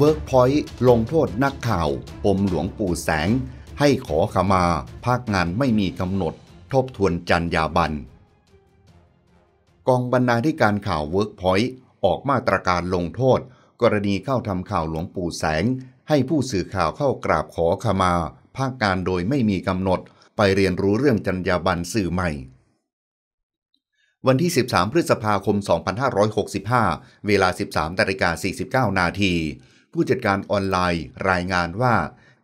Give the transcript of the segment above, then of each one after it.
เวิร์กพอยต์ลงโทษนักข่าวปมหลวงปู่แสง ให้ขอขมา ภาคงานไม่มีกำหนด ทบทวนจัญญาบันกองบรรณาธิการข่าวเวิร์กพอยต์ออกมาตรการลงโทษ กรณีเข้าทำข่าวหลวงปู่แสง ให้ผู้สื่อข่าวเข้ากราบขอขมา ภาคการโดยไม่มีกำหนดไปเรียนรู้เรื่องจัญญาบันสื่อใหม่ วันที่ 13 พฤษภาคม 2565 เวลา 13นาิกา49นาทีผู้จัดการออนไลน์รายงานว่า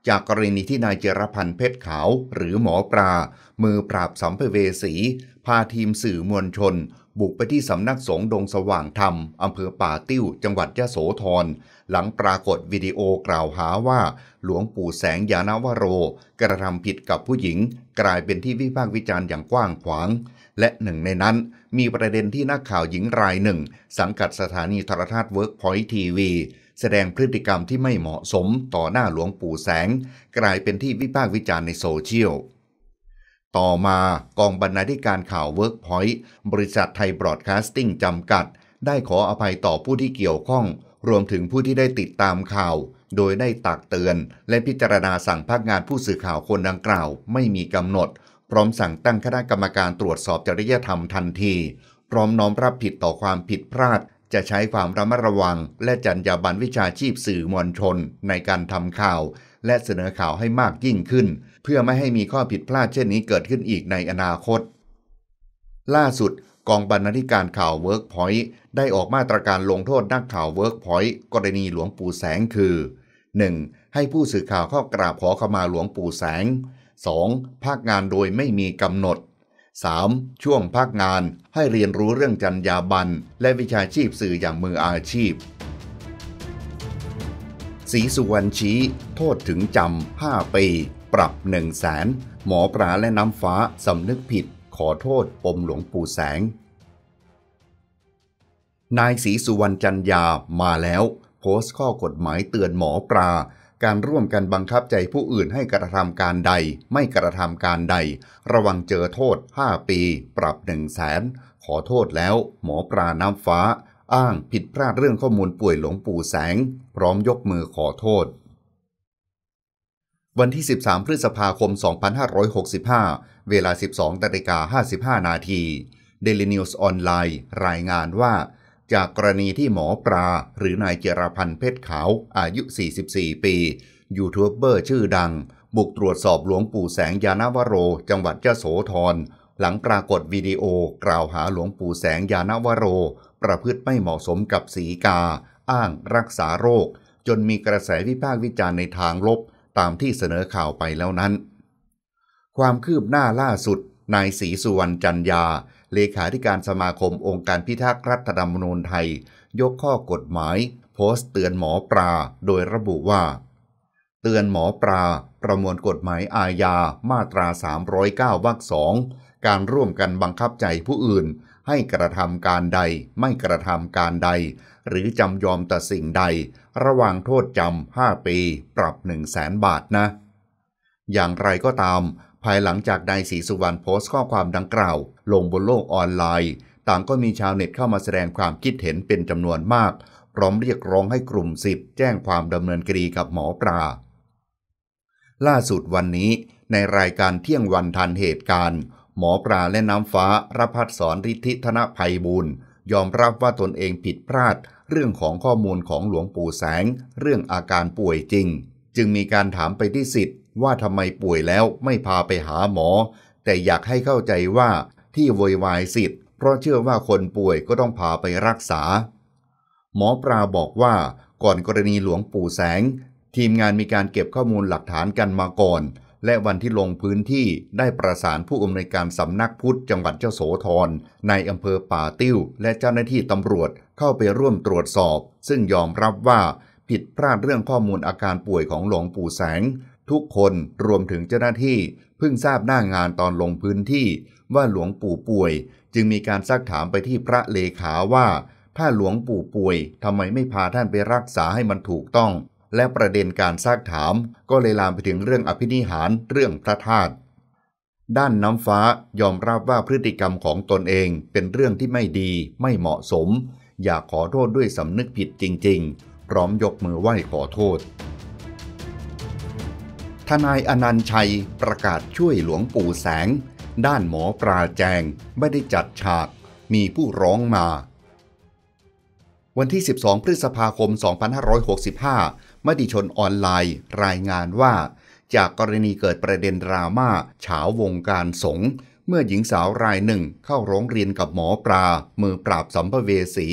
จากกรณีที่นายเจรพันธ์เพชรขาวหรือหมอปลามือปราบสัมภเวสีพาทีมสื่อมวลชน บุกไปที่สำนักสงฆ์ดงสว่างธรรม อำเภอป่าติ้ว จังหวัดยะโสธรหลังปรากฏวิดีโอกล่าวหาว่า หลวงปู่แสงยานวโร กระทำผิดกับผู้หญิง กลายเป็นที่วิพากษ์วิจารณ์อย่างกว้างขวาง และหนึ่งในนั้นมีประเด็นที่นักข่าวหญิงรายหนึ่ง สังกัดสถานีโทรทัศน์เวิร์กพอยท์ทีวีแสดงพฤติกรรมที่ไม่เหมาะสมต่อหน้าหลวงปู่แสง กลายเป็นที่วิพากษ์วิจารณ์ในโซเชียล ต่อมากองบรรณาธิการข่าวเวิร์กพอยต์บริษัทไทยบรอดคาสติ้งจำกัด ได้ขออภัยต่อผู้ที่เกี่ยวข้อง รวมถึงผู้ที่ได้ติดตามข่าว โดยได้ตักเตือน และพิจารณาสั่งพักงานผู้สื่อข่าวคนดังกล่าว ไม่มีกำหนด พร้อมสั่งตั้งคณะกรรมการตรวจสอบจริยธรรมทันที พร้อมน้อมรับผิดต่อความผิดพลาดจะใช้ความระมัดระวัง และจรรยาบรรณวิชาชีพสื่อมวลชนในการทำข่าว และเสนอข่าวให้มากยิ่งขึ้น เพื่อไม่ให้มีข้อผิดพลาดเช่นนี้เกิดขึ้นอีกในอนาคต ล่าสุดกองบรรณาธิการข่าวเวิร์กพอยต์ได้ออกมาตรการลงโทษนักข่าวเวิร์กพอยต์กรณีหลวงปู่แสงคือ 1. ให้ผู้สื่อข่าวเข้ากราบขอขมาหลวงปู่แสง 2. ภาคงานโดยไม่มีกำหนด 3. ช่วงพักงานให้เรียนรู้เรื่องจรรยาบรรณและวิชาชีพสื่ออย่างมืออาชีพ สีสุวรรณชี้ โทษถึงจำ 5 ปี ปรับ1 0 0 0 0แสนหมอปลาและน้ำฟ้าสำนึกผิด ขอโทษปมหลวงปู่แสง นายศรีสุวรรณจันยา มาแล้ว โพสต์ข้อกฎหมายเตือนหมอปลาการร่วมกันบังคับใจผู้อื่นให้กระทำการใดไม่กระทำการใด ระวังเจอโทษ 5 ปี ปรับ1 0 0 0 0แสนขอโทษแล้ว หมอปลาน้ำฟ้า อ้างผิดพลาดเรื่องข้อมูลป่วยหลวงปู่แสง พร้อมยกมือขอโทษ วันที่ 13 พฤษภาคม 2565 เวลา 12นาิกา55นาทีเดลินิวส์ออนไลน์รายงานว่าจากกรณีที่หมอปลาหรือนายเจรพันธ์เพชรขาว อายุ 44 ปี ยูทูบเบอร์ชื่อดัง บุกตรวจสอบหลวงปู่แสงยานวโร จังหวัด้าโสธรหลังปรากฏวิดีโอ กล่าวหาหลวงปู่แสงยานวโร ประพฤติไม่เหมาะสมกับสีกา อ้างรักษาโรค จนมีกระแสวิพากษ์วิจารณ์ในทางลบ ตามที่เสนอข่าวไปแล้วนั้น ความคืบหน้าล่าสุดนายศรีสุวรรณจันยาเลขาธิการสมาคมองค์การพิทักษ์รัฐธรรมนูญไทย ยกข้อกฎหมาย โพสต์เตือนหมอปลาโดยระบุว่า เตือนหมอปลาประมวลกฎหมายอาญามาตรา 309วรรคสองการร่วมกันบังคับใจผู้อื่น ให้กระทำการใดไม่กระทำการใด หรือจำยอมต่สิ่งใด ระหว่างโทษจำ5ปีปรับ1 0 0 0 0แสนบาทนะ อย่างไรก็ตามภายหลังจากนายศรีสุวรรณโพสต์ข้อความดังกล่าว ลงบนโลกออนไลน์ ต่างก็มีชาวเน็ตเข้ามาแสดงความคิดเห็นเป็นจำนวนมาก พร้อมเรียกร้องให้กลุ่มสิบแจ้งความดำเนินคดีกับหมอปลาล่าสุดวันนี้ในรายการเที่ยงวันทันเหตุการณ์ หมอปลาและน้ำฟ้ารพัดสอนริธิธนภัยบุญยอมรับว่าตนเองผิดพลาด เรื่องของข้อมูลของหลวงปู่แสง เรื่องอาการป่วยจริง จึงมีการถามไปที่สิทธิว่าทำไมป่วยแล้วไม่พาไปหาหมอ แต่อยากให้เข้าใจว่าที่โวยวายสิทธิ์ เพราะเชื่อว่าคนป่วยก็ต้องพาไปรักษา หมอปลาบอกว่าก่อนกรณีหลวงปู่แสง ทีมงานมีการเก็บข้อมูลหลักฐานกันมาก่อน และวันที่ลงพื้นที่ได้ประสานผู้อำนวยการสำนักพุทธจังหวัดเจ้าโสธรในอำเภอป่าติ้ว และเจ้าหน้าที่ตำรวจเข้าไปร่วมตรวจสอบ ซึ่งยอมรับว่าผิดพลาดเรื่องข้อมูลอาการป่วยของหลวงปู่แสงทุกคนรวมถึงเจ้าหน้าที่เพิ่งทราบหน้างานตอนลงพื้นที่ว่าหลวงปู่ป่วยจึงมีการซักถามไปที่พระเลขาว่า ถ้าหลวงปู่ป่วยทำไมไม่พาท่านไปรักษาให้มันถูกต้อง และประเด็นการซักถามก็เลยลามไปถึงเรื่องอภินิหารเรื่องพระธาตุด้านน้ำฟ้ายอมรับว่าพฤติกรรมของตนเองเป็นเรื่องที่ไม่ดีไม่เหมาะสม อยากขอโทษด้วยสำนึกผิดจริง ๆ พร้อมยกมือไหว้ขอโทษทนายอนันชัยประกาศช่วยหลวงปู่แสง ด้านหมอปลาแจง ไม่ได้จัดฉาก มีผู้ร้องมา วันที่ 12 พฤษภาคม 2565 มติชนออนไลน์ รายงานว่า จากกรณีเกิดประเด็นดราม่าเฉาวงการสงฆ์เมื่อหญิงสาวรายหนึ่งเข้าร้องเรียนกับหมอปลามือปราบสัมภเวสี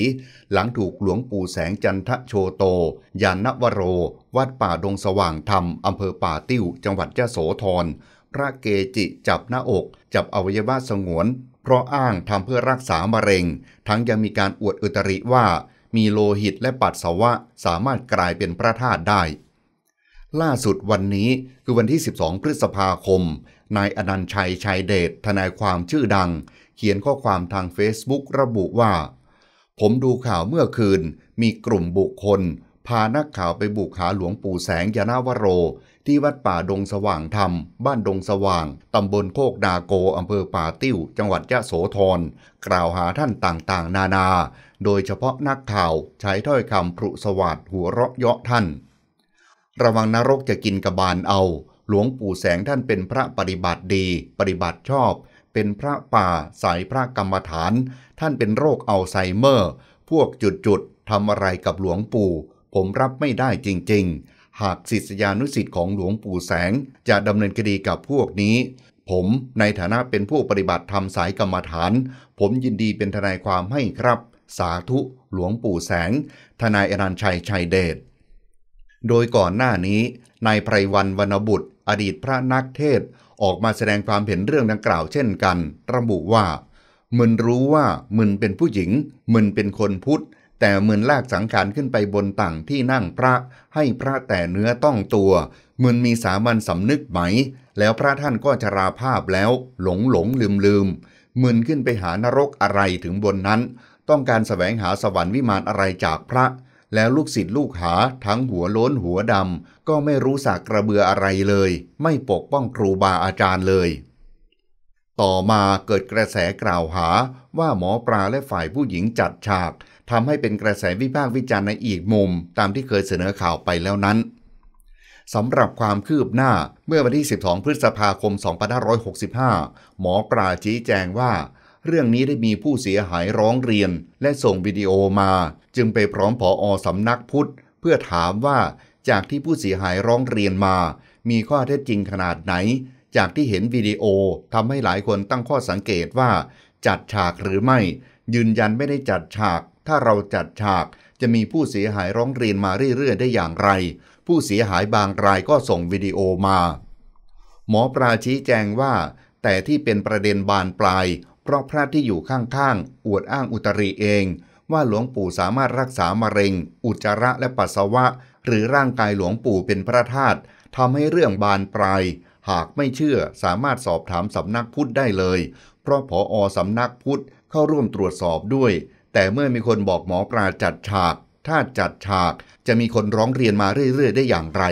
หลังถูกหลวงปู่แสงจันทโชโต ยานวโร วัดป่าดงสว่างธรรม อำเภอป่าติ้ว จังหวัดยะโสธรพระเกจิจับหน้าอก จับอวัยวะสงวน เพราะอ้างทำเพื่อรักษามะเร็ง ทั้งยังมีการอวดอุตริว่า มีโลหิตและปัสสาวะ สามารถกลายเป็นพระธาตุได้ ล่าสุดวันนี้คือวันที่ 12 พฤษภาคมนายอนันชัย ชัยเดชทนายความชื่อดัง เขียนข้อความทาง Facebook ระบุว่า ผมดูข่าวเมื่อคืน มีกลุ่มบุคคล พานักข่าวไปบุกหาหลวงปู่แสงยานาวโร ที่วัดป่าดงสว่างธรรม บ้านดงสว่าง ตำบลโคกนาโก อำเภอป่าติ้ว จังหวัดยะโสธรกล่าวหาท่านต่างๆ นานา โดยเฉพาะนักข่าวใช้ถ้อยคำพรุสวัสดหัวเราะเยาะท่าน ระวังนรกจะกินกระบาลเอาหลวงปู่แสงท่านเป็นพระปฏิบัติดี ปฏิบัติชอบ เป็นพระป่าสายพระกรรมฐาน ท่านเป็นโรคอัลไซเมอร์ พวกจุดๆทำอะไรกับหลวงปู่ ผมรับไม่ได้จริงๆ หากศิษยานุสิ์ของหลวงปู่แสง จะดำเนินคดีกับพวกนี้ ผมในฐานะเป็นผู้ปฏิบัติธรรมสายกรรมฐาน ผมยินดีเป็นทนายความให้ครับ สาธุหลวงปู่แสง ทนายอนันชัยชัยเดชโดยก่อนหน้านนี้นายไพรวันวรรณบุตรอดีตพระนักเทศออกมาแสดงความเห็นเรื่องดังกล่าวเช่นกัน ระบุว่า มึนรู้ว่ามึนเป็นผู้หญิงมึนเป็นคนพุทธแต่มึนลากสังขารขึ้นไปบนต่างที่นั่งพระให้พระแต่เนื้อต้องตัว มึนมีสามัญสำนึกไหม แล้วพระท่านก็ชราภาพแล้ว หลงหลงลืมลืมมึนขึ้นไปหานรกอะไรถึงบนนั้น ต้องการสแสวงหาสวรรค์วิมานอะไรจากพระแล้วลูกศิษย์ลูกหาทั้งหัวโล้นหัวดำก็ไม่รู้สักกระเบืออะไรเลย ไม่ปกป้องครูบาอาจารย์เลย ต่อมาเกิดกระแสกล่าวหาว่าหมอปลาและฝ่ายผู้หญิงจัดฉากทำให้เป็นกระแสวิพากษ์วิจารณ์ในอีกมุมตามที่เคยเสนอข่าวไปแล้วนั้นสำหรับความคืบหน้าเมื่อวันที่ 12 พฤษภาคม 2565 หมอปลาชี้แจงว่าเรื่องนี้ได้มีผู้เสียหายร้องเรียนและส่งวิดีโอมา จึงไปพร้อมผออสำนักพุทธเพื่อถามว่าจากที่ผู้เสียหายร้องเรียนมา มีข้อเท็จจริงขนาดไหน จากที่เห็นวิดีโอทำให้หลายคนตั้งข้อสังเกตว่า จัดฉากหรือไม่ ยืนยันไม่ได้จัดฉาก ถ้าเราจัดฉากจะมีผู้เสียหายร้องเรียนมาเรื่อยๆได้อย่างไร ผู้เสียหายบางรายก็ส่งวิดีโอมา หมอปลาชี้แจงว่า แต่ที่เป็นประเด็นบานปลายเพราะพระที่อยู่ข้างๆ อวดอ้างอุตริเอง ว่าหลวงปู่สามารถรักษามะเร็ง อุจจาระและปัสสาวะหรือร่างกายหลวงปู่เป็นพระธาตุทำให้เรื่องบานปลาย หากไม่เชื่อสามารถสอบถามสำนักพุทธได้เลย เพราะผออสำนักพุทธเข้าร่วมตรวจสอบด้วย แต่เมื่อมีคนบอกหมอปลาจัดฉาก ถ้าจัดฉากจะมีคนร้องเรียนมาเรื่อย ๆ ได้อย่างไร